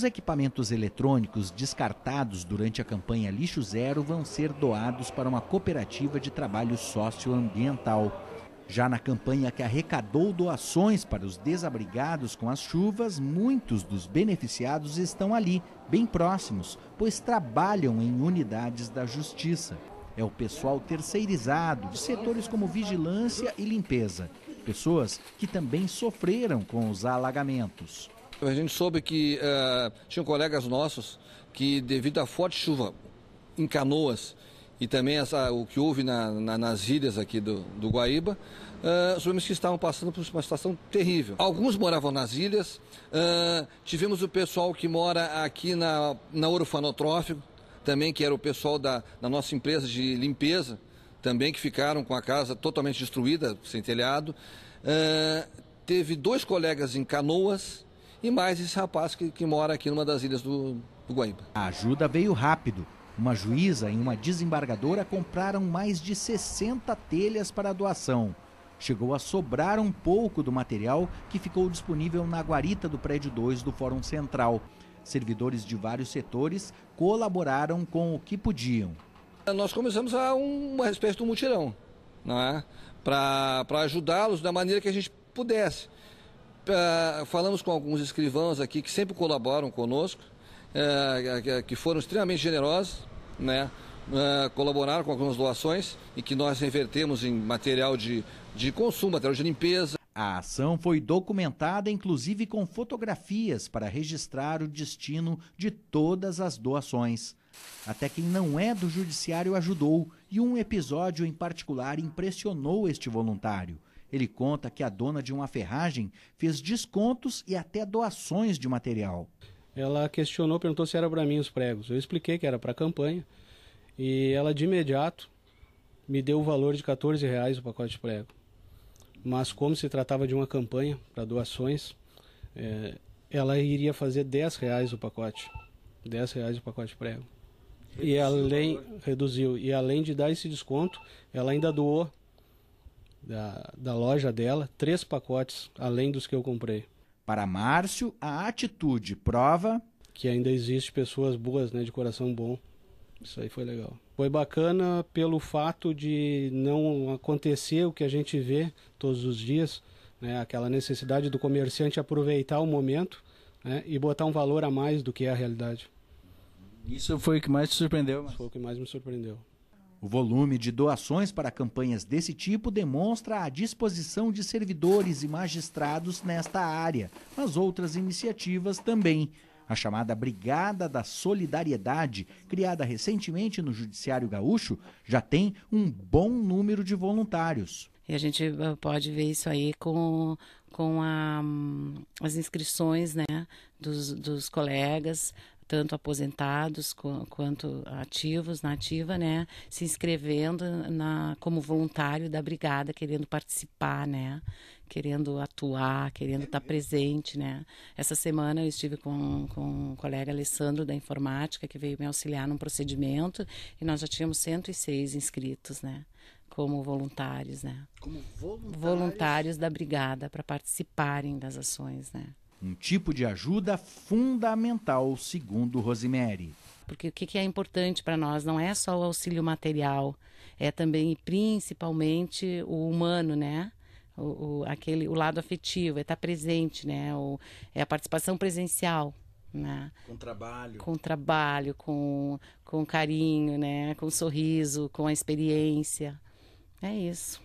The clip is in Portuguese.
Os equipamentos eletrônicos descartados durante a campanha Lixo Zero vão ser doados para uma cooperativa de trabalho socioambiental. Já na campanha que arrecadou doações para os desabrigados com as chuvas, muitos dos beneficiados estão ali, bem próximos, pois trabalham em unidades da justiça. É o pessoal terceirizado de setores como vigilância e limpeza, pessoas que também sofreram com os alagamentos. A gente soube que uh, tinham colegas nossos que, devido à forte chuva em canoas e também essa, o que houve na, na, nas ilhas aqui do, do Guaíba, uh, soubemos que estavam passando por uma situação terrível. Alguns moravam nas ilhas, uh, tivemos o pessoal que mora aqui na, na Orfanotrófico, também que era o pessoal da, da nossa empresa de limpeza, também que ficaram com a casa totalmente destruída, sem telhado. Uh, teve dois colegas em canoas e mais esse rapaz que, que mora aqui numa das ilhas do, do Guaíba. A ajuda veio rápido. Uma juíza e uma desembargadora compraram mais de 60 telhas para doação. Chegou a sobrar um pouco do material que ficou disponível na guarita do prédio 2 do Fórum Central. Servidores de vários setores colaboraram com o que podiam. Nós começamos a uma espécie de um mutirão, né? para ajudá-los da maneira que a gente pudesse uh, falamos com alguns escrivãos aqui que sempre colaboram conosco, uh, que foram extremamente generosos, né? Uh, colaboraram com algumas doações e que nós revertemos em material de, de consumo, material de limpeza. A ação foi documentada, inclusive com fotografias, para registrar o destino de todas as doações. Até quem não é do judiciário ajudou, e um episódio em particular impressionou este voluntário. Ele conta que a dona de uma ferragem fez descontos e até doações de material. Ela questionou, perguntou se era para mim os pregos. Eu expliquei que era para a campanha e ela de imediato me deu o valor de 14 reais o pacote de prego. Mas como se tratava de uma campanha para doações, é, ela iria fazer 10 reais o pacote. 10 reais o pacote de prego. Reduziu e além reduziu e além de dar esse desconto, ela ainda doou da, da loja dela, três pacotes além dos que eu comprei. Para Márcio, a atitude prova que ainda existe pessoas boas, né, de coração bom. Isso aí foi legal. Foi bacana pelo fato de não acontecer o que a gente vê todos os dias, né, aquela necessidade do comerciante aproveitar o momento né, e botar um valor a mais do que é a realidade. Isso foi o que mais te surpreendeu? Mas... Foi o que mais me surpreendeu. O volume de doações para campanhas desse tipo demonstra a disposição de servidores e magistrados nesta área, mas outras iniciativas também. A chamada Brigada da Solidariedade, criada recentemente no Judiciário Gaúcho, já tem um bom número de voluntários. E a gente eh, pode ver isso aí com, com a, hum, as inscrições né, dos, dos colegas, tanto aposentados quanto ativos, na ativa, né, se inscrevendo na, como voluntário da brigada, querendo participar, né, querendo atuar, querendo estar presente, né. Essa semana eu estive com, com um colega Alessandro da informática que veio me auxiliar num procedimento e nós já tínhamos 106 inscritos, né como voluntários, né? Como voluntários, voluntários da brigada para participarem das ações, né? um tipo de ajuda fundamental, segundo Rosimeri. Porque o que é importante para nós não é só o auxílio material, é também e principalmente o humano, né? O, o aquele, o lado afetivo, é estar tá presente, né? O, é a participação presencial. Né? Com trabalho. Com trabalho, com, com carinho, né? com sorriso, com a experiência. É isso.